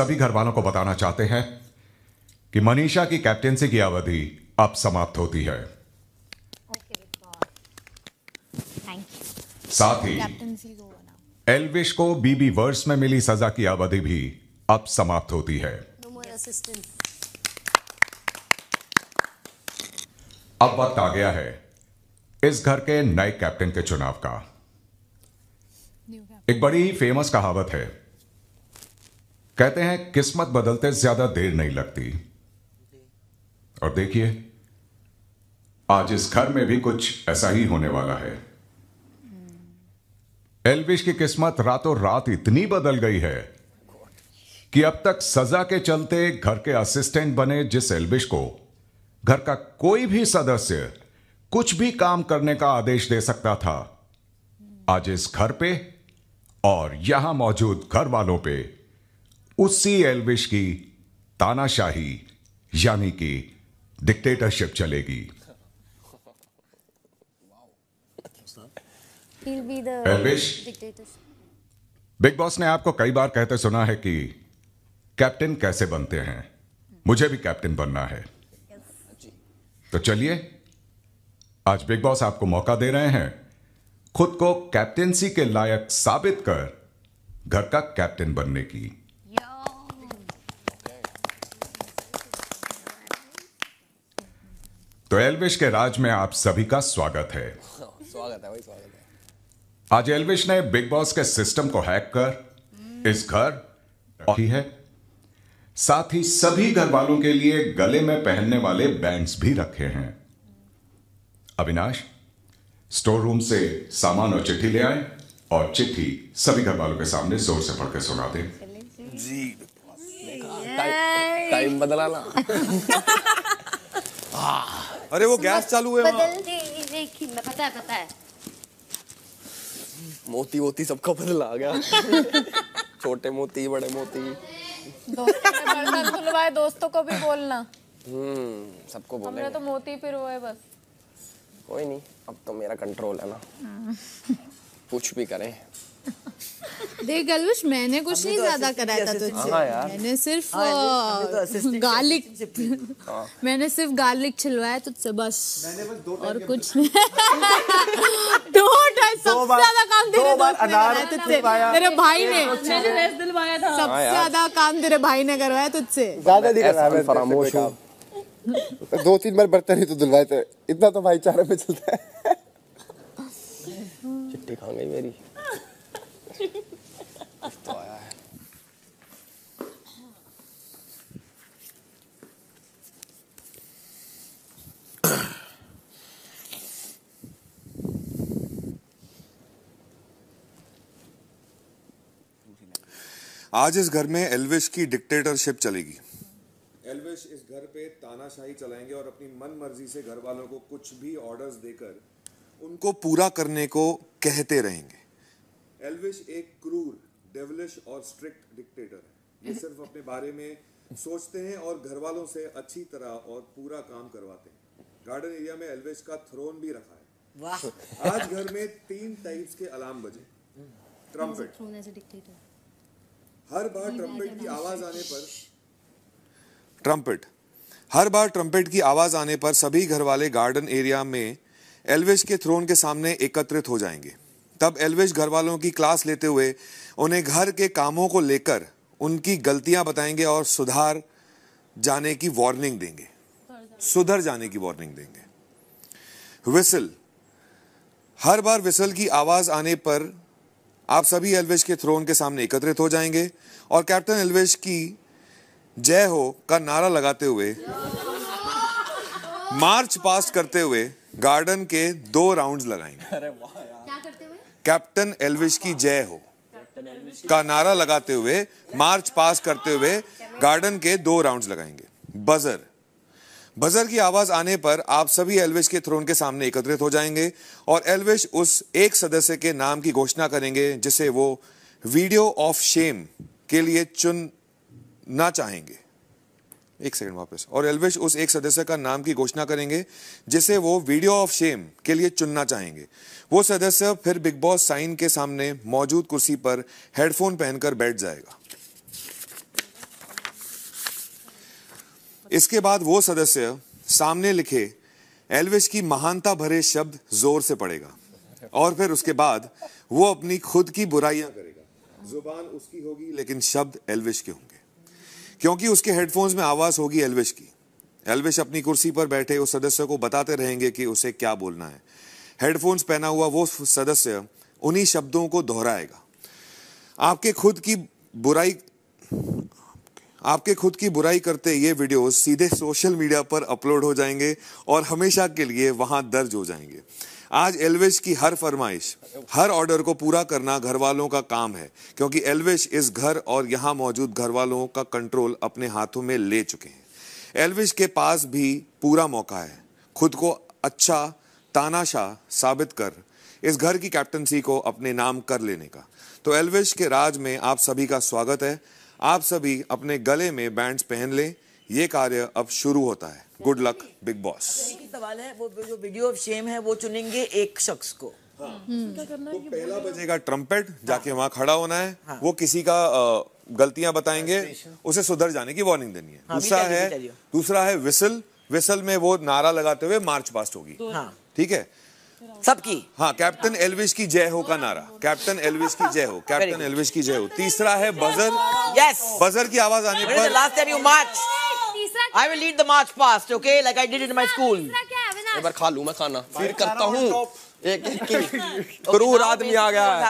सभी घर वालों को बताना चाहते हैं कि मनीषा की कैप्टेंसी की अवधि अब समाप्त होती है साथ ही एलविश को बीबी वर्स में मिली सजा की अवधि भी अब समाप्त होती है अब वक्त आ गया है इस घर के नए कैप्टन के चुनाव का एक बड़ी फेमस कहावत है कहते हैं किस्मत बदलते ज्यादा देर नहीं लगती और देखिए आज इस घर में भी कुछ ऐसा ही होने वाला है एलविश की किस्मत रातों रात इतनी बदल गई है कि अब तक सजा के चलते घर के असिस्टेंट बने जिस एल्विश को घर का कोई भी सदस्य कुछ भी काम करने का आदेश दे सकता था आज इस घर पे और यहां मौजूद घर वालों पे उसी एल्विश की तानाशाही यानी कि डिक्टेटरशिप चलेगी एल्विश बिग बॉस ने आपको कई बार कहते सुना है कि कैप्टन कैसे बनते हैं मुझे भी कैप्टन बनना है तो चलिए आज बिग बॉस आपको मौका दे रहे हैं खुद को कैप्टेंसी के लायक साबित कर घर का कैप्टन बनने की तो एलविश के राज में आप सभी का स्वागत है स्वागत है भाई स्वागत है आज एलविश ने बिग बॉस के सिस्टम को हैक कर इस घर और है साथ ही सभी घर वालों के लिए गले में पहनने वाले बैंड्स भी रखे हैं अविनाश स्टोर रूम से सामान और चिट्ठी ले आए और चिट्ठी सभी घर वालों के सामने जोर से पढ़ के सुना दे जी टाइम बदलाना हाँ। अरे वो गैस चालू है मैं पता है पता है मोती वोती सबका बदल आ गया छोटे मोती बड़े मोती दोस्तों, दोस्तों को भी बोलना हम्म सबको बोलना तो मोती फिर वो है बस कोई नहीं अब तो मेरा कंट्रोल है ना हाँ। कुछ भी करें देख गलविश मैंने कुछ नहीं तो ज्यादा कराया था तुझसे हाँ मैंने सिर्फ हाँ, तो गार्लिक हाँ। मैंने सिर्फ गार्लिक छिलवाया तुझसे बस और कुछ सबसे तो ज्यादा काम तेरे भाई ने करवाया तुझसे ज्यादा नहीं फरामोश दो तीन बार बर्तन ही तो धुलवाए थे इतना तो भाईचारे में चलता है चिट्ठी खा गई मेरी आज इस घर में एलविश की डिक्टेटरशिप चलेगी एलविश इस घर पे तानाशाही चलाएंगे और अपनी मन मर्जी से घर वालों को कुछ भी ऑर्डर्स देकर उनको पूरा करने को कहते रहेंगे एल्विश एक क्रूर डेवलिश और स्ट्रिक्ट डिक्टेटर है ये सिर्फ अपने बारे में सोचते हैं और घर वालों से अच्छी तरह और पूरा काम करवाते हैं गार्डन एरिया में एल्विश का थ्रोन भी रखा है वाह आज घर में तीन टाइप्स के अलार्म बजे ट्रम्पेट हर बार ट्रम्पेट की आवाज आने पर ट्रम्पेट हर बार ट्रम्पेट की आवाज आने पर सभी घर वाले गार्डन एरिया में एल्विश के थ्रोन के सामने एकत्रित हो जाएंगे तब एलवेज घर वालों की क्लास लेते हुए उन्हें घर के कामों को लेकर उनकी गलतियां बताएंगे और सुधार जाने की वार्निंग देंगे सुधर जाने की वार्निंग देंगे विसल हर बार विसल की आवाज आने पर आप सभी एलवेज के थ्रोन के सामने एकत्रित हो जाएंगे और कैप्टन एलवेज की जय हो का नारा लगाते हुए मार्च पास करते हुए गार्डन के दो राउंड्स लगाएंगे क्या करते हुए कैप्टन एल्विश की जय हो का नारा लगाते हुए मार्च पास करते हुए गार्डन के दो राउंड्स लगाएंगे बजर बजर की आवाज आने पर आप सभी एलविश के थ्रोन के सामने एकत्रित हो जाएंगे और एलविश उस एक सदस्य के नाम की घोषणा करेंगे जिसे वो वीडियो ऑफ शेम के लिए चुनना चाहेंगे एक सेकंड वापस और एल्विश उस एक सदस्य का नाम की घोषणा करेंगे जिसे वो वीडियो ऑफ शेम के लिए चुनना चाहेंगे वो सदस्य फिर बिग बॉस साइन के सामने मौजूद कुर्सी पर हेडफोन पहनकर बैठ जाएगा इसके बाद वो सदस्य सामने लिखे एल्विश की महानता भरे शब्द जोर से पड़ेगा और फिर उसके बाद वो अपनी खुद की बुराइयां करेगा जुबान उसकी होगी लेकिन शब्द एल्विश के होंगे क्योंकि उसके हेडफोन्स में आवाज होगी एलविश की एलविश अपनी कुर्सी पर बैठे उस सदस्य को बताते रहेंगे कि उसे क्या बोलना है हेडफोन्स पहना हुआ वो सदस्य उन्हीं शब्दों को दोहराएगा आपके खुद की बुराई आपके खुद की बुराई करते ये वीडियो सीधे सोशल मीडिया पर अपलोड हो जाएंगे और हमेशा के लिए वहां दर्ज हो जाएंगे आज एलविश की हर फरमाइश हर ऑर्डर को पूरा करना घर वालों का काम है क्योंकि एलविश इस घर और यहाँ मौजूद घर वालों का कंट्रोल अपने हाथों में ले चुके हैं एलविश के पास भी पूरा मौका है खुद को अच्छा तानाशाह साबित कर इस घर की कैप्टनसी को अपने नाम कर लेने का तो एलविश के राज में आप सभी का स्वागत है आप सभी अपने गले में बैंड्स पहन लें ये कार्य अब शुरू होता है गुड लक बिग बॉस सवाल है वो जो वीडियो ऑफ शेम है वो चुनेंगे एक शख्स को हाँ। हम्म। तो क्या करना है पहला बजेगा ट्रम्पेट हाँ। जाके वहाँ खड़ा होना है हाँ। वो किसी का गलतियां बताएंगे उसे सुधर जाने की वार्निंग देनी है हाँ, दूसरा है दूसरा है विसल विसल में वो नारा लगाते हुए मार्च पास्ट होगी तो- हाँ। ठीक है सबकी हाँ कैप्टन एलविश की जय हो का नारा कैप्टन एलविश की जय हो कैप्टन एलविश की जय हो तीसरा है बजर यस बजर की आवाज आने पर last march I will lead the march past okay like I did in my school एक बार खा लूं मैं खाना फिर करता हूं एक एक की आदमी आ गया है